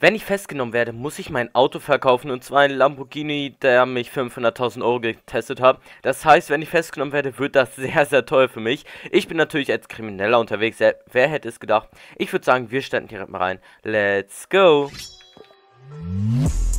Wenn ich festgenommen werde, muss ich mein Auto verkaufen und zwar ein Lamborghini, der mich 500.000 Euro getestet hat. Das heißt, wenn ich festgenommen werde, wird das sehr, sehr teuer für mich. Ich bin natürlich als Krimineller unterwegs. Wer hätte es gedacht? Ich würde sagen, wir starten direkt mal rein. Let's go! Musik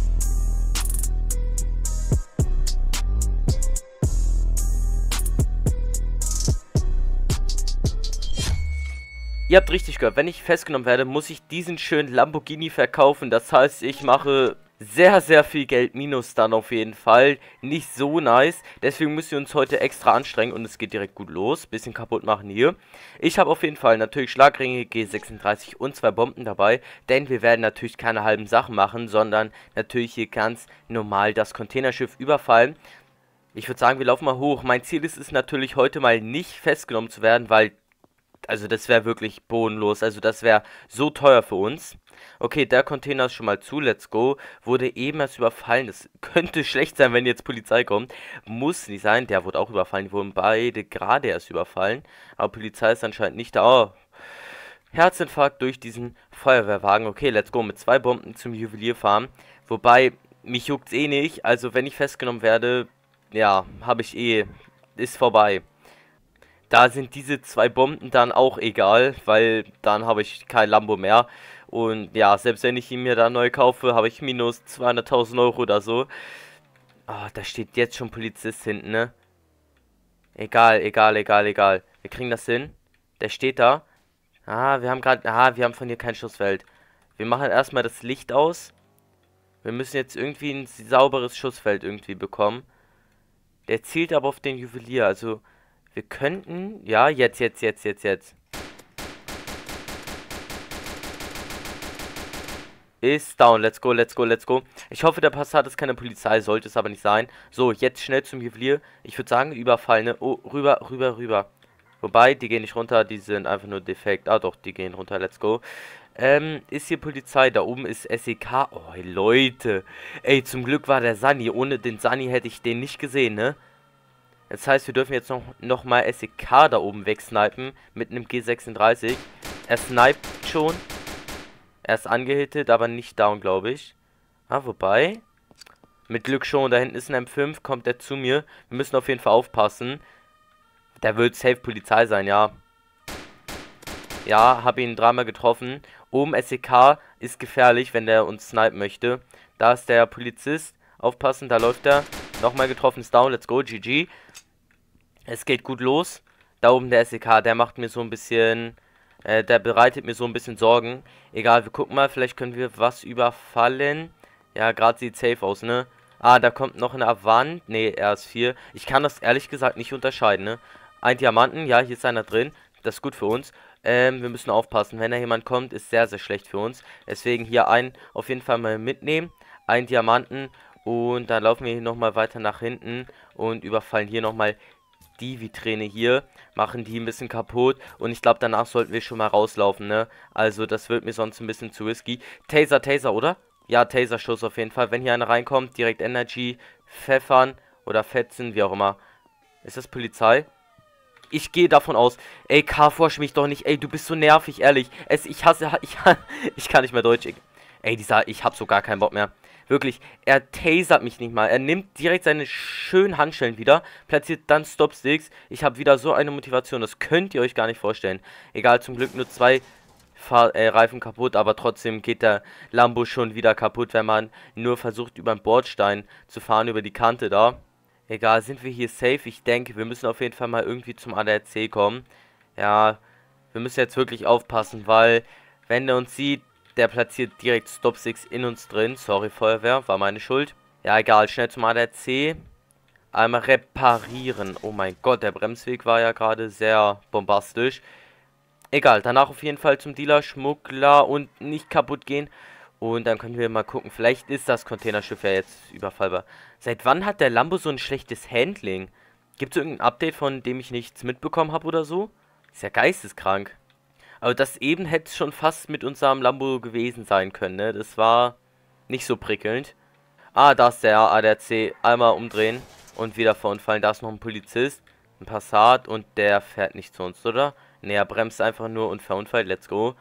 Ihr habt richtig gehört, wenn ich festgenommen werde, muss ich diesen schönen Lamborghini verkaufen. Das heißt, ich mache sehr, sehr viel Geld minus dann auf jeden Fall. Nicht so nice. Deswegen müssen wir uns heute extra anstrengen und es geht direkt gut los. Bisschen kaputt machen hier. Ich habe auf jeden Fall natürlich Schlagringe, G36 und zwei Bomben dabei. Denn wir werden natürlich keine halben Sachen machen, sondern natürlich hier ganz normal das Containerschiff überfallen. Ich würde sagen, wir laufen mal hoch. Mein Ziel ist es natürlich heute mal nicht festgenommen zu werden, weil also das wäre wirklich bodenlos. Also das wäre so teuer für uns. Okay, der Container ist schon mal zu. Let's go. Wurde eben erst überfallen. Das könnte schlecht sein, wenn jetzt Polizei kommt. Muss nicht sein. Der wurde auch überfallen. Die wurden beide gerade erst überfallen. Aber Polizei ist anscheinend nicht da. Oh. Herzinfarkt durch diesen Feuerwehrwagen. Okay, let's go. Mit zwei Bomben zum Juwelier fahren. Wobei, mich juckt's eh nicht. Also wenn ich festgenommen werde, ja, habe ich eh... Ist vorbei da sind diese zwei Bomben dann auch egal, weil dann habe ich kein Lambo mehr. Und ja, selbst wenn ich ihn mir da neu kaufe, habe ich minus 200.000 Euro oder so. oh, da steht jetzt schon Polizist hinten, ne? Egal, egal, egal, egal. Wir kriegen das hin. Der steht da. Ah, wir haben gerade... Ah, wir haben von hier kein Schussfeld. Wir machen erstmal das Licht aus. Wir müssen jetzt irgendwie ein sauberes Schussfeld irgendwie bekommen. Der zielt aber auf den Juwelier, also... Wir könnten... Ja, jetzt, jetzt, jetzt, jetzt, jetzt. Ist down. Let's go, let's go, let's go. Ich hoffe, der Passat ist keine Polizei. Sollte es aber nicht sein. So, jetzt schnell zum Juwelier. Ich würde sagen, Überfall, ne? Oh, rüber, rüber, rüber. Wobei, die gehen nicht runter. Die sind einfach nur defekt. Ah, doch, die gehen runter. Let's go. Ähm, ist hier Polizei. Da oben ist SEK. Oh, Leute. Ey, zum Glück war der Sani. Ohne den Sani hätte ich den nicht gesehen, ne? Das heißt, wir dürfen jetzt noch, noch mal SEK da oben wegsnipen mit einem G36. Er sniped schon. Er ist angehittet, aber nicht down, glaube ich. Ah, wobei. Mit Glück schon. Da hinten ist ein M5. Kommt er zu mir. Wir müssen auf jeden Fall aufpassen. Der wird safe Polizei sein, ja. Ja, habe ihn dreimal getroffen. Oben SEK ist gefährlich, wenn der uns snipen möchte. Da ist der Polizist. Aufpassen, da läuft er. Nochmal getroffen, ist down, let's go, GG. Es geht gut los. Da oben der SEK, der macht mir so ein bisschen... Äh, der bereitet mir so ein bisschen Sorgen. Egal, wir gucken mal, vielleicht können wir was überfallen. Ja, gerade sieht safe aus, ne? Ah, da kommt noch eine Wand. Ne, er ist vier. Ich kann das ehrlich gesagt nicht unterscheiden, ne? Ein Diamanten, ja, hier ist einer drin. Das ist gut für uns. Ähm, wir müssen aufpassen. Wenn da jemand kommt, ist sehr, sehr schlecht für uns. Deswegen hier einen auf jeden Fall mal mitnehmen. Ein Diamanten und dann laufen wir hier nochmal weiter nach hinten und überfallen hier nochmal die Vitrine hier, machen die ein bisschen kaputt und ich glaube, danach sollten wir schon mal rauslaufen, ne? Also, das wird mir sonst ein bisschen zu risky. Taser, Taser, oder? Ja, Taser-Schuss auf jeden Fall. Wenn hier einer reinkommt, direkt Energy, pfeffern oder fetzen, wie auch immer. Ist das Polizei? Ich gehe davon aus. Ey, Carforsch mich doch nicht. Ey, du bist so nervig, ehrlich. Es, ich hasse, ich, ich kann nicht mehr Deutsch. Ey, dieser, ich hab so gar keinen Bock mehr. Wirklich, er tasert mich nicht mal. Er nimmt direkt seine schönen Handschellen wieder, platziert dann Stopsticks. Ich habe wieder so eine Motivation, das könnt ihr euch gar nicht vorstellen. Egal, zum Glück nur zwei Fahr äh, Reifen kaputt, aber trotzdem geht der Lambo schon wieder kaputt, wenn man nur versucht, über den Bordstein zu fahren, über die Kante da. Egal, sind wir hier safe? Ich denke, wir müssen auf jeden Fall mal irgendwie zum ADAC kommen. Ja, wir müssen jetzt wirklich aufpassen, weil wenn er uns sieht, der platziert direkt Stop 6 in uns drin. Sorry, Feuerwehr, war meine Schuld. Ja, egal, schnell zum ADAC. Einmal reparieren. Oh mein Gott, der Bremsweg war ja gerade sehr bombastisch. Egal, danach auf jeden Fall zum Dealer, Schmuggler und nicht kaputt gehen. Und dann können wir mal gucken, vielleicht ist das Containerschiff ja jetzt überfallbar. Seit wann hat der Lambo so ein schlechtes Handling? Gibt es irgendein Update, von dem ich nichts mitbekommen habe oder so? Ist ja geisteskrank. Aber das eben hätte schon fast mit unserem Lambo gewesen sein können, ne? Das war nicht so prickelnd. Ah, da ist der ADAC. Einmal umdrehen und wieder verunfallen. Da ist noch ein Polizist, ein Passat und der fährt nicht zu uns, oder? Ne, er bremst einfach nur und verunfallt. Let's go.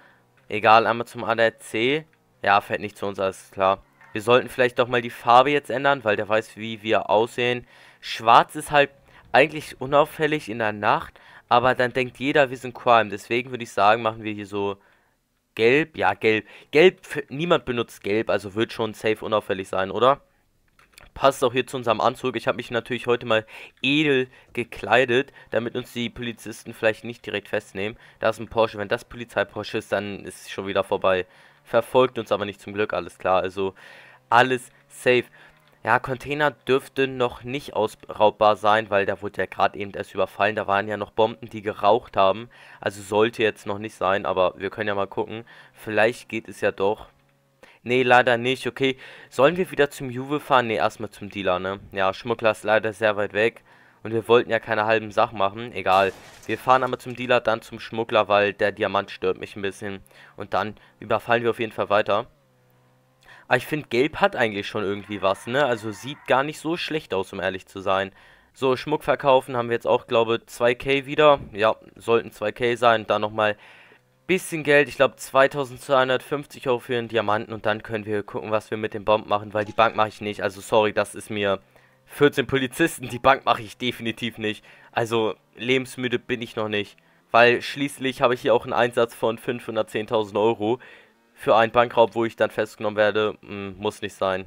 Egal, einmal zum ADAC. Ja, fährt nicht zu uns, alles klar. Wir sollten vielleicht doch mal die Farbe jetzt ändern, weil der weiß, wie wir aussehen. Schwarz ist halt eigentlich unauffällig in der Nacht, aber dann denkt jeder, wir sind Crime. Deswegen würde ich sagen, machen wir hier so gelb. Ja, gelb. Gelb, niemand benutzt gelb, also wird schon safe unauffällig sein, oder? Passt auch hier zu unserem Anzug. Ich habe mich natürlich heute mal edel gekleidet, damit uns die Polizisten vielleicht nicht direkt festnehmen. Da ist ein Porsche. Wenn das Polizei-Porsche ist, dann ist es schon wieder vorbei. Verfolgt uns aber nicht zum Glück, alles klar. Also alles safe. Ja, Container dürfte noch nicht ausraubbar sein, weil da wurde ja gerade eben erst überfallen. Da waren ja noch Bomben, die geraucht haben. Also sollte jetzt noch nicht sein, aber wir können ja mal gucken. Vielleicht geht es ja doch. Nee, leider nicht. Okay, sollen wir wieder zum Juve fahren? Nee, erstmal zum Dealer, ne? Ja, Schmuggler ist leider sehr weit weg. Und wir wollten ja keine halben Sachen machen. Egal. Wir fahren aber zum Dealer, dann zum Schmuggler, weil der Diamant stört mich ein bisschen. Und dann überfallen wir auf jeden Fall weiter. Aber ah, ich finde, gelb hat eigentlich schon irgendwie was, ne? Also sieht gar nicht so schlecht aus, um ehrlich zu sein. So, Schmuck verkaufen haben wir jetzt auch, glaube ich, 2k wieder. Ja, sollten 2k sein. Dann nochmal ein bisschen Geld, ich glaube 2250 Euro für einen Diamanten und dann können wir gucken, was wir mit dem Bomb machen, weil die Bank mache ich nicht. Also sorry, das ist mir 14 Polizisten, die Bank mache ich definitiv nicht. Also lebensmüde bin ich noch nicht, weil schließlich habe ich hier auch einen Einsatz von 510.000 Euro für einen Bankraub, wo ich dann festgenommen werde, hm, muss nicht sein.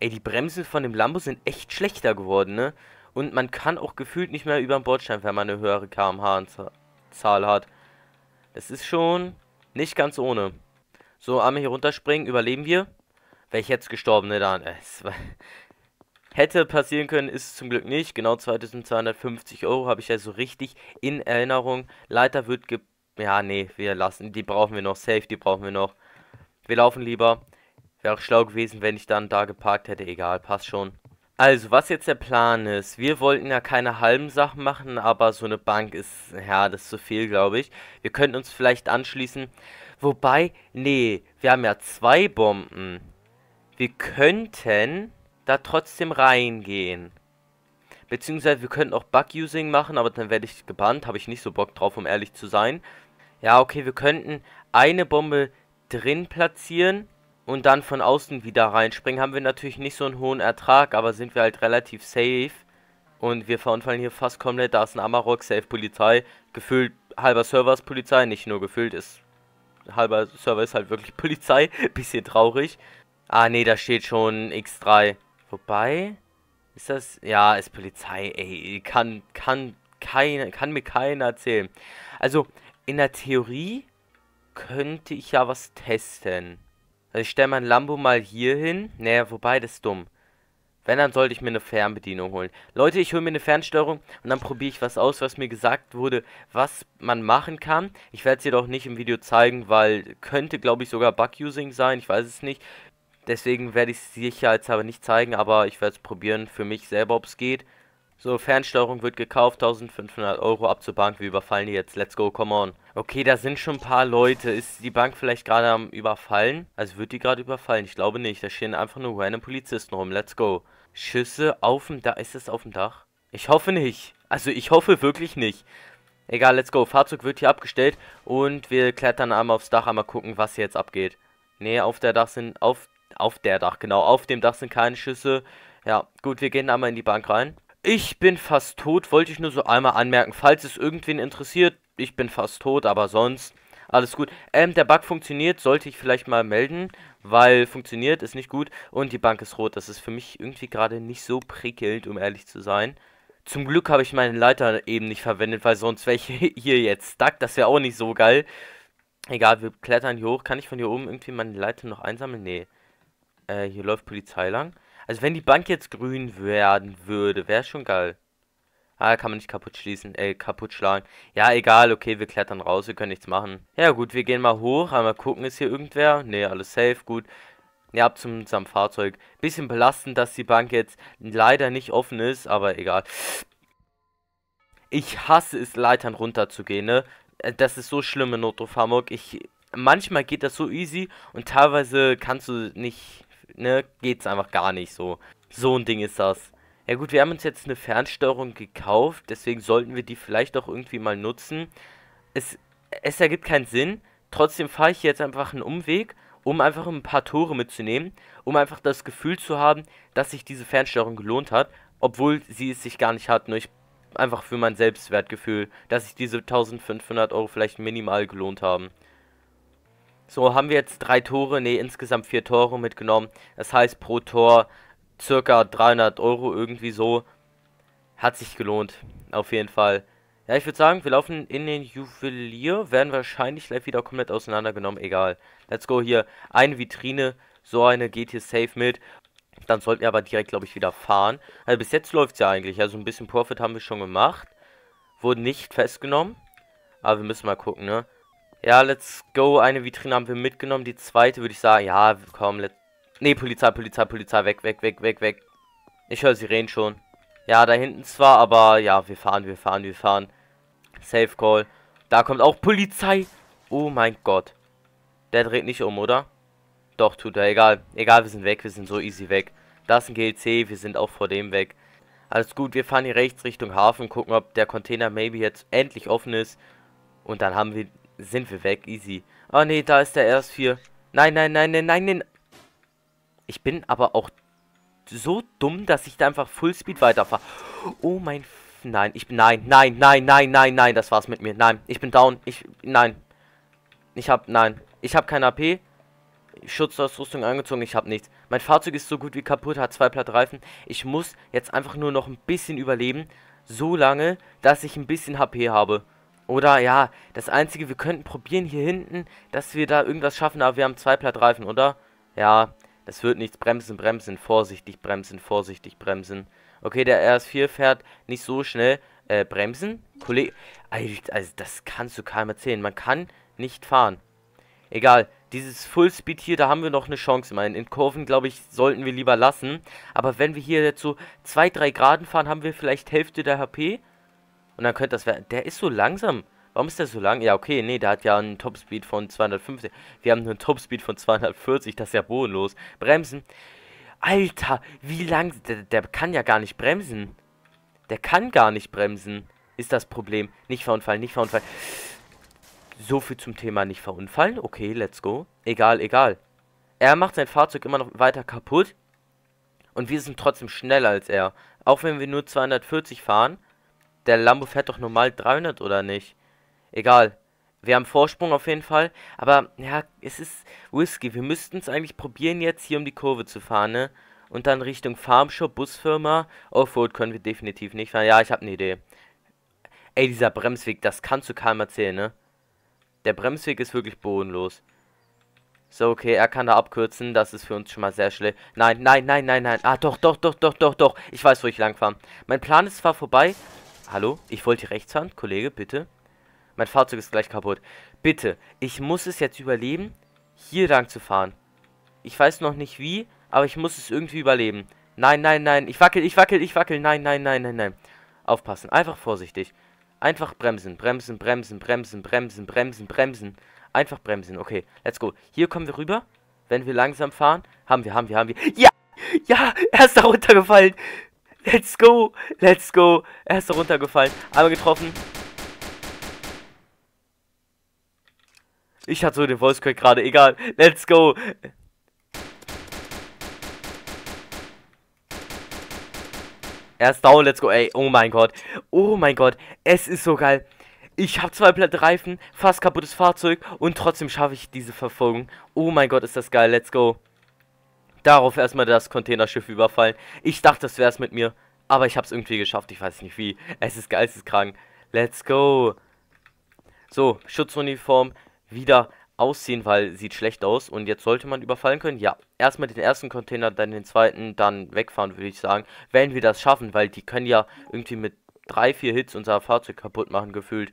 Ey, die Bremsen von dem Lambo sind echt schlechter geworden, ne? Und man kann auch gefühlt nicht mehr über den Bordstein, wenn man eine höhere kmh-Zahl hat. Das ist schon nicht ganz ohne. So, einmal hier runterspringen, überleben wir. Wäre ich jetzt gestorben, ne, dann. Äh, es hätte passieren können, ist es zum Glück nicht. Genau 2250 Euro habe ich ja so richtig in Erinnerung. Leiter wird ge ja, nee, wir lassen. Die brauchen wir noch. Safe, die brauchen wir noch. Wir laufen lieber. Wäre auch schlau gewesen, wenn ich dann da geparkt hätte. Egal, passt schon. Also, was jetzt der Plan ist. Wir wollten ja keine halben Sachen machen, aber so eine Bank ist, ja, das ist zu viel, glaube ich. Wir könnten uns vielleicht anschließen. Wobei, nee, wir haben ja zwei Bomben. Wir könnten da trotzdem reingehen. Beziehungsweise wir könnten auch Bug-Using machen, aber dann werde ich gebannt. Habe ich nicht so Bock drauf, um ehrlich zu sein. Ja, okay, wir könnten eine Bombe drin platzieren und dann von außen wieder reinspringen. Haben wir natürlich nicht so einen hohen Ertrag, aber sind wir halt relativ safe. Und wir verunfallen hier fast komplett. Da ist ein Amarok, safe Polizei. Gefühlt halber Server ist Polizei, nicht nur gefühlt ist. Halber Server ist halt wirklich Polizei. Bisschen traurig. Ah, nee, da steht schon X3. Wobei, ist das... Ja, ist Polizei, ey. Kann, kann, keine, kann mir keiner erzählen. Also, in der Theorie könnte ich ja was testen. Also ich stelle mein Lambo mal hier hin. Naja, wobei, das ist dumm. Wenn, dann sollte ich mir eine Fernbedienung holen. Leute, ich hole mir eine Fernsteuerung und dann probiere ich was aus, was mir gesagt wurde, was man machen kann. Ich werde es jedoch nicht im Video zeigen, weil könnte, glaube ich, sogar Bug-Using sein. Ich weiß es nicht. Deswegen werde ich es sicherheitshalber nicht zeigen, aber ich werde es probieren für mich selber, ob es geht. So, Fernsteuerung wird gekauft, 1500 Euro ab zur Bank, wir überfallen die jetzt, let's go, come on. Okay, da sind schon ein paar Leute, ist die Bank vielleicht gerade am überfallen? Also wird die gerade überfallen, ich glaube nicht, da stehen einfach nur random Polizisten rum, let's go. Schüsse auf dem Dach, ist es auf dem Dach? Ich hoffe nicht, also ich hoffe wirklich nicht. Egal, let's go, Fahrzeug wird hier abgestellt und wir klettern einmal aufs Dach, einmal gucken, was hier jetzt abgeht. Ne, auf der Dach sind, auf auf der Dach, genau. Auf dem Dach sind keine Schüsse. Ja, gut, wir gehen einmal in die Bank rein. Ich bin fast tot, wollte ich nur so einmal anmerken. Falls es irgendwen interessiert, ich bin fast tot, aber sonst alles gut. Ähm, der Bug funktioniert, sollte ich vielleicht mal melden, weil funktioniert, ist nicht gut. Und die Bank ist rot, das ist für mich irgendwie gerade nicht so prickelnd, um ehrlich zu sein. Zum Glück habe ich meine Leiter eben nicht verwendet, weil sonst wäre ich hier jetzt stuck, das wäre auch nicht so geil. Egal, wir klettern hier hoch. Kann ich von hier oben irgendwie meine Leiter noch einsammeln? Nee. Äh, hier läuft Polizei lang. Also wenn die Bank jetzt grün werden würde, wäre schon geil. Ah, kann man nicht kaputt schließen, äh, kaputt schlagen. Ja, egal, okay, wir klettern raus, wir können nichts machen. Ja, gut, wir gehen mal hoch, einmal gucken, ist hier irgendwer? Ne, alles safe, gut. Ja, ab zum, zum Fahrzeug. Bisschen belastend, dass die Bank jetzt leider nicht offen ist, aber egal. Ich hasse es, Leitern runterzugehen, ne? Äh, das ist so schlimm in Notruf Hamburg. Ich, manchmal geht das so easy und teilweise kannst du nicht ne, geht's einfach gar nicht so. So ein Ding ist das. Ja gut, wir haben uns jetzt eine Fernsteuerung gekauft, deswegen sollten wir die vielleicht auch irgendwie mal nutzen. Es, es ergibt keinen Sinn. Trotzdem fahre ich jetzt einfach einen Umweg, um einfach ein paar Tore mitzunehmen, um einfach das Gefühl zu haben, dass sich diese Fernsteuerung gelohnt hat, obwohl sie es sich gar nicht hat. Nur ich einfach für mein Selbstwertgefühl, dass sich diese 1500 Euro vielleicht minimal gelohnt haben. So haben wir jetzt drei Tore, nee, insgesamt vier Tore mitgenommen. Das heißt pro Tor circa 300 Euro irgendwie so. Hat sich gelohnt, auf jeden Fall. Ja, ich würde sagen, wir laufen in den Juwelier, werden wahrscheinlich gleich wieder komplett auseinandergenommen, egal. Let's go hier, eine Vitrine, so eine geht hier safe mit. Dann sollten wir aber direkt, glaube ich, wieder fahren. Also bis jetzt läuft es ja eigentlich, also ein bisschen Profit haben wir schon gemacht. Wurde nicht festgenommen, aber wir müssen mal gucken, ne. Ja, let's go. Eine Vitrine haben wir mitgenommen. Die zweite würde ich sagen, ja, komm, let's... Ne, Polizei, Polizei, Polizei, weg, weg, weg, weg, weg. Ich höre Sirenen schon. Ja, da hinten zwar, aber ja, wir fahren, wir fahren, wir fahren. Safe Call. Da kommt auch Polizei. Oh mein Gott. Der dreht nicht um, oder? Doch, tut er. Egal. Egal, wir sind weg. Wir sind so easy weg. Das ist ein GLC. Wir sind auch vor dem weg. Alles gut. Wir fahren hier rechts Richtung Hafen. Gucken, ob der Container maybe jetzt endlich offen ist. Und dann haben wir sind wir weg. Easy. Oh ne, da ist der RS4. Nein, nein, nein, nein, nein, nein. Ich bin aber auch so dumm, dass ich da einfach Fullspeed weiterfahre. Oh mein... nein, ich bin... Nein, nein, nein, nein, nein, nein. Das war's mit mir. Nein, ich bin down. Ich... Nein. Ich hab... Nein. Ich hab kein AP. Schutzausrüstung angezogen, ich hab nichts. Mein Fahrzeug ist so gut wie kaputt, hat zwei Plattreifen. Ich muss jetzt einfach nur noch ein bisschen überleben, so lange, dass ich ein bisschen HP habe. Oder ja, das Einzige, wir könnten probieren hier hinten, dass wir da irgendwas schaffen, aber wir haben zwei Plattreifen, oder? Ja, das wird nichts. Bremsen, bremsen, vorsichtig bremsen, vorsichtig bremsen. Okay, der RS4 fährt nicht so schnell. Äh, bremsen? Kollege, also das kannst du keinem erzählen. Man kann nicht fahren. Egal, dieses Fullspeed hier, da haben wir noch eine Chance. Meine, In Kurven, glaube ich, sollten wir lieber lassen. Aber wenn wir hier jetzt so zwei, drei Graden fahren, haben wir vielleicht Hälfte der HP. Und dann könnte das werden. Der ist so langsam. Warum ist der so lang? Ja, okay, nee, der hat ja einen Topspeed von 250. Wir haben nur einen Topspeed von 240. Das ist ja bodenlos. Bremsen. Alter, wie lang... Der, der, kann ja gar nicht bremsen. Der kann gar nicht bremsen. Ist das Problem. Nicht verunfallen, nicht verunfallen. So viel zum Thema nicht verunfallen. Okay, let's go. Egal, egal. Er macht sein Fahrzeug immer noch weiter kaputt. Und wir sind trotzdem schneller als er. Auch wenn wir nur 240 fahren, der Lambo fährt doch normal 300 oder nicht? Egal. Wir haben Vorsprung auf jeden Fall. Aber ja, es ist Whisky. Wir müssten es eigentlich probieren, jetzt hier um die Kurve zu fahren, ne? Und dann Richtung Farmshop, Busfirma. Offroad können wir definitiv nicht fahren. Ja, ich habe eine Idee. Ey, dieser Bremsweg, das kannst du keinem erzählen, ne? Der Bremsweg ist wirklich bodenlos. So, okay, er kann da abkürzen. Das ist für uns schon mal sehr schlecht. Nein, nein, nein, nein, nein. Ah, doch, doch, doch, doch, doch, doch. Ich weiß, wo ich langfahre. Mein Plan ist zwar vorbei, Hallo? Ich wollte die Rechtshand, Kollege, bitte. Mein Fahrzeug ist gleich kaputt. Bitte, ich muss es jetzt überleben, hier lang zu fahren. Ich weiß noch nicht wie, aber ich muss es irgendwie überleben. Nein, nein, nein. Ich wackel, ich wackel, ich wackel. Nein, nein, nein, nein, nein. Aufpassen. Einfach vorsichtig. Einfach bremsen, bremsen, bremsen, bremsen, bremsen, bremsen, bremsen. Einfach bremsen. Okay, let's go. Hier kommen wir rüber. Wenn wir langsam fahren. Haben wir, haben wir, haben wir. Ja! Ja! Er ist da runtergefallen. Let's go, let's go. Er ist runtergefallen, aber getroffen. Ich hatte so den Voice Crack gerade, egal. Let's go. Er ist down, let's go. Ey, oh mein Gott. Oh mein Gott, es ist so geil. Ich habe zwei platte Reifen, fast kaputtes Fahrzeug und trotzdem schaffe ich diese Verfolgung. Oh mein Gott, ist das geil. Let's go. Darauf erstmal das Containerschiff überfallen. Ich dachte, das wäre es mit mir. Aber ich habe es irgendwie geschafft. Ich weiß nicht wie. Es ist geisteskrank. Let's go. So, Schutzuniform wieder ausziehen, weil sieht schlecht aus. Und jetzt sollte man überfallen können. Ja, erstmal den ersten Container, dann den zweiten, dann wegfahren, würde ich sagen. Wenn wir das schaffen, weil die können ja irgendwie mit drei, vier Hits unser Fahrzeug kaputt machen gefühlt.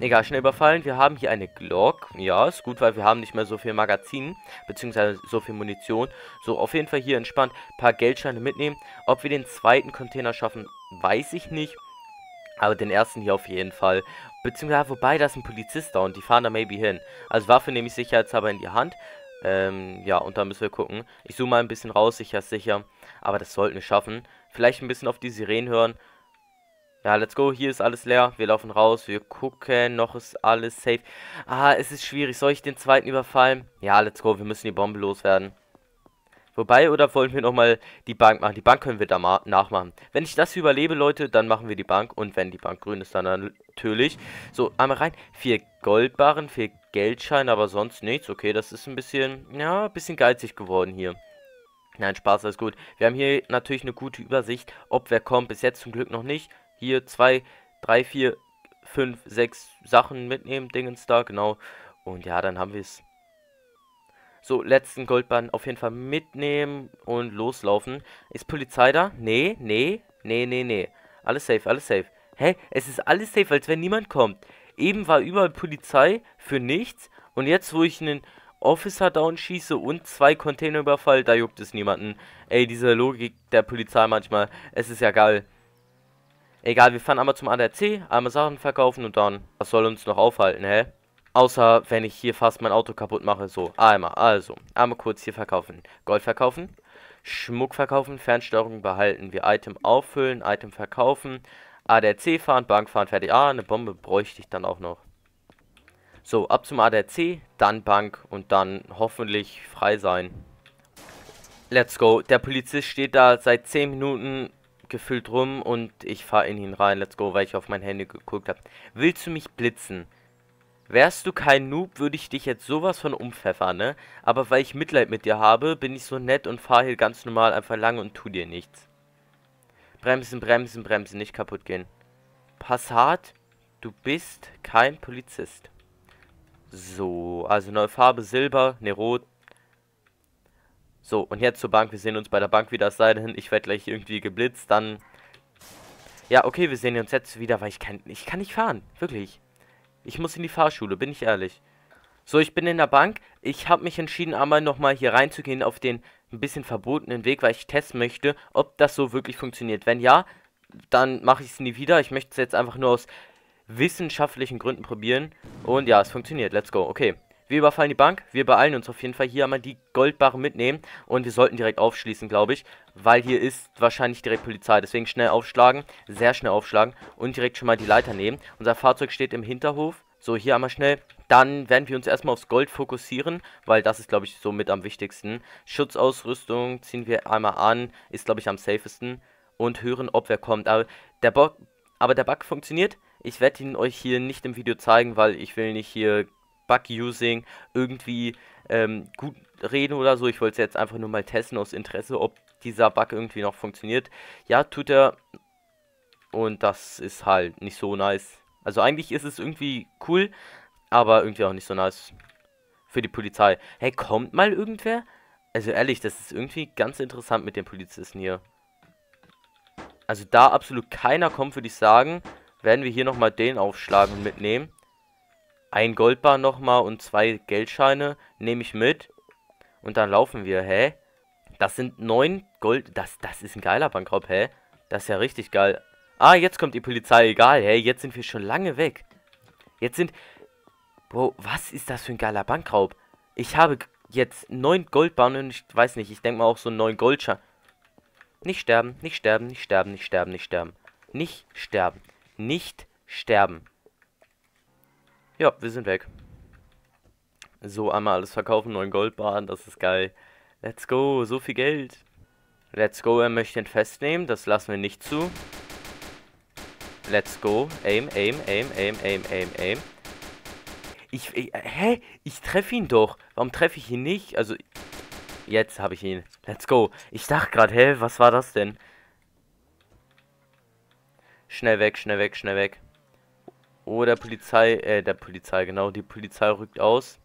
Egal, schnell überfallen. Wir haben hier eine Glock. Ja, ist gut, weil wir haben nicht mehr so viel Magazin, beziehungsweise so viel Munition. So, auf jeden Fall hier entspannt ein paar Geldscheine mitnehmen. Ob wir den zweiten Container schaffen, weiß ich nicht. Aber den ersten hier auf jeden Fall. Beziehungsweise, wobei, da ist ein Polizist da und die fahren da maybe hin. Also Waffe nehme ich sicherheitshalber in die Hand. Ähm, ja, und da müssen wir gucken. Ich zoome mal ein bisschen raus, sicher ist sicher. Aber das sollten wir schaffen. Vielleicht ein bisschen auf die Sirenen hören ja, let's go. Hier ist alles leer. Wir laufen raus. Wir gucken. Noch ist alles safe. Ah, es ist schwierig. Soll ich den zweiten überfallen? Ja, let's go. Wir müssen die Bombe loswerden. Wobei, oder wollen wir nochmal die Bank machen? Die Bank können wir da nachmachen. Wenn ich das überlebe, Leute, dann machen wir die Bank. Und wenn die Bank grün ist, dann natürlich. So, einmal rein. Vier Goldbarren, vier Geldscheine, aber sonst nichts. Okay, das ist ein bisschen, ja, ein bisschen geizig geworden hier. Nein, Spaß, alles gut. Wir haben hier natürlich eine gute Übersicht, ob wer kommt. Bis jetzt zum Glück noch nicht hier zwei, drei, vier, fünf, sechs Sachen mitnehmen, Dingens da, genau. Und ja, dann haben wir es. So, letzten Goldbahn auf jeden Fall mitnehmen und loslaufen. Ist Polizei da? Nee, nee, nee, nee, nee. Alles safe, alles safe. Hä? Es ist alles safe, als wenn niemand kommt. Eben war überall Polizei für nichts. Und jetzt, wo ich einen Officer down schieße und zwei Container überfall, da juckt es niemanden. Ey, diese Logik der Polizei manchmal, es ist ja geil. Egal, wir fahren einmal zum ADAC, einmal Sachen verkaufen und dann. Was soll uns noch aufhalten, hä? Außer, wenn ich hier fast mein Auto kaputt mache. So, einmal. Also, einmal kurz hier verkaufen. Gold verkaufen. Schmuck verkaufen. Fernsteuerung behalten. Wir Item auffüllen. Item verkaufen. ADAC fahren. Bank fahren. Fertig. Ah, eine Bombe bräuchte ich dann auch noch. So, ab zum ADAC. Dann Bank. Und dann hoffentlich frei sein. Let's go. Der Polizist steht da seit 10 Minuten gefühlt rum und ich fahre in ihn rein. Let's go, weil ich auf mein Handy geguckt habe. Willst du mich blitzen? Wärst du kein Noob, würde ich dich jetzt sowas von umpfeffern, ne? Aber weil ich Mitleid mit dir habe, bin ich so nett und fahre hier ganz normal einfach lang und tu dir nichts. Bremsen, bremsen, bremsen, nicht kaputt gehen. Passat, du bist kein Polizist. So, also neue Farbe, Silber, ne, Rot, so, und jetzt zur Bank. Wir sehen uns bei der Bank wieder. Es sei denn, ich werde gleich irgendwie geblitzt. Dann. Ja, okay, wir sehen uns jetzt wieder, weil ich kann, ich kann nicht fahren. Wirklich. Ich muss in die Fahrschule, bin ich ehrlich. So, ich bin in der Bank. Ich habe mich entschieden, einmal nochmal hier reinzugehen auf den ein bisschen verbotenen Weg, weil ich testen möchte, ob das so wirklich funktioniert. Wenn ja, dann mache ich es nie wieder. Ich möchte es jetzt einfach nur aus wissenschaftlichen Gründen probieren. Und ja, es funktioniert. Let's go. Okay. Wir überfallen die Bank, wir beeilen uns auf jeden Fall. Hier einmal die Goldbarre mitnehmen und wir sollten direkt aufschließen, glaube ich, weil hier ist wahrscheinlich direkt Polizei. Deswegen schnell aufschlagen, sehr schnell aufschlagen und direkt schon mal die Leiter nehmen. Unser Fahrzeug steht im Hinterhof. So, hier einmal schnell. Dann werden wir uns erstmal aufs Gold fokussieren, weil das ist, glaube ich, so mit am wichtigsten. Schutzausrüstung ziehen wir einmal an, ist, glaube ich, am safesten. Und hören, ob wer kommt. Aber der, Bo aber der Bug funktioniert. Ich werde ihn euch hier nicht im Video zeigen, weil ich will nicht hier Bug-Using irgendwie ähm, gut reden oder so. Ich wollte es jetzt einfach nur mal testen aus Interesse, ob dieser Bug irgendwie noch funktioniert. Ja, tut er. Und das ist halt nicht so nice. Also eigentlich ist es irgendwie cool, aber irgendwie auch nicht so nice für die Polizei. Hey, kommt mal irgendwer? Also ehrlich, das ist irgendwie ganz interessant mit den Polizisten hier. Also da absolut keiner kommt, würde ich sagen, werden wir hier nochmal den aufschlagen und mitnehmen ein Goldbar nochmal und zwei Geldscheine nehme ich mit. Und dann laufen wir, hä? Das sind neun Gold. Das, das ist ein geiler Bankraub, hä? Das ist ja richtig geil. Ah, jetzt kommt die Polizei, egal, hä? Jetzt sind wir schon lange weg. Jetzt sind. Bro, was ist das für ein geiler Bankraub? Ich habe jetzt neun Goldbahnen und ich weiß nicht, ich denke mal auch so neun Goldschein. Nicht sterben, nicht sterben, nicht sterben, nicht sterben, nicht sterben. Nicht sterben. Nicht sterben. Ja, wir sind weg. So, einmal alles verkaufen, neun Goldbahn, das ist geil. Let's go, so viel Geld. Let's go, er möchte ihn festnehmen, das lassen wir nicht zu. Let's go, aim, aim, aim, aim, aim, aim, aim. Ich, ich äh, hä? Ich treffe ihn doch. Warum treffe ich ihn nicht? Also, jetzt habe ich ihn. Let's go. Ich dachte gerade, hä, was war das denn? Schnell weg, schnell weg, schnell weg. Oh, der Polizei, äh, der Polizei, genau, die Polizei rückt aus.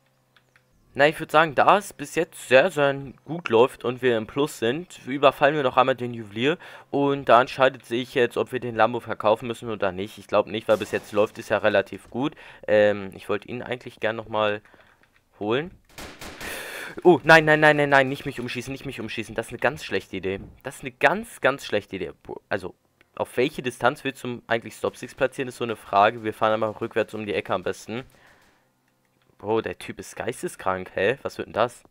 Na, ich würde sagen, da es bis jetzt sehr, sehr gut läuft und wir im Plus sind, überfallen wir noch einmal den Juwelier und da entscheidet sich jetzt, ob wir den Lambo verkaufen müssen oder nicht. Ich glaube nicht, weil bis jetzt läuft es ja relativ gut. Ähm, ich wollte ihn eigentlich gern nochmal holen. Oh, nein, nein, nein, nein, nein, nicht mich umschießen, nicht mich umschießen. Das ist eine ganz schlechte Idee. Das ist eine ganz, ganz schlechte Idee. Also, auf welche Distanz willst du eigentlich Stopsticks platzieren, ist so eine Frage. Wir fahren einmal rückwärts um die Ecke am besten. Bro, der Typ ist geisteskrank, hä? Was wird denn das?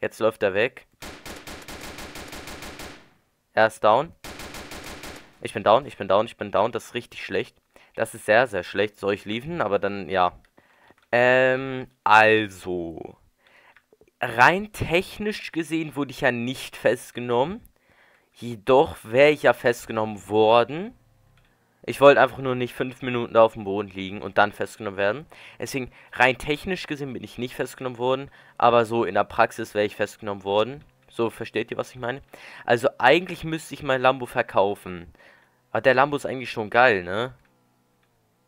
Jetzt läuft er weg. Er ist down. Ich bin down, ich bin down, ich bin down. Das ist richtig schlecht. Das ist sehr, sehr schlecht. Soll ich liefen? Aber dann, ja. Ähm, also. Rein technisch gesehen wurde ich ja nicht festgenommen. Jedoch wäre ich ja festgenommen worden. Ich wollte einfach nur nicht fünf Minuten da auf dem Boden liegen und dann festgenommen werden. Deswegen, rein technisch gesehen bin ich nicht festgenommen worden, aber so in der Praxis wäre ich festgenommen worden. So, versteht ihr, was ich meine? Also eigentlich müsste ich mein Lambo verkaufen. Aber der Lambo ist eigentlich schon geil, ne?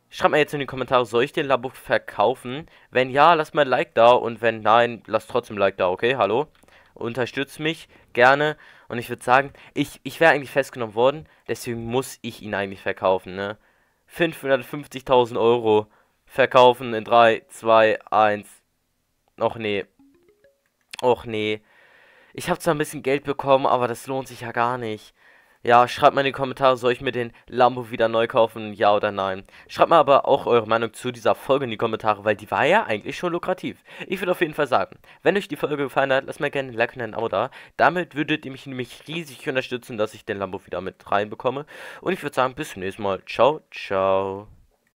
Schreibt mir jetzt in die Kommentare, soll ich den Lambo verkaufen? Wenn ja, lasst mal ein Like da und wenn nein, lasst trotzdem ein Like da, okay? Hallo? Unterstützt mich gerne. Und ich würde sagen, ich, ich wäre eigentlich festgenommen worden, deswegen muss ich ihn eigentlich verkaufen, ne? 550.000 Euro verkaufen in 3, 2, 1. Och nee. Och nee. Ich habe zwar ein bisschen Geld bekommen, aber das lohnt sich ja gar nicht. Ja, schreibt mal in die Kommentare, soll ich mir den Lambo wieder neu kaufen, ja oder nein. Schreibt mal aber auch eure Meinung zu dieser Folge in die Kommentare, weil die war ja eigentlich schon lukrativ. Ich würde auf jeden Fall sagen, wenn euch die Folge gefallen hat, lasst mir gerne ein Like und ein Abo da. Damit würdet ihr mich nämlich riesig unterstützen, dass ich den Lambo wieder mit reinbekomme. Und ich würde sagen, bis zum nächsten Mal. Ciao, ciao.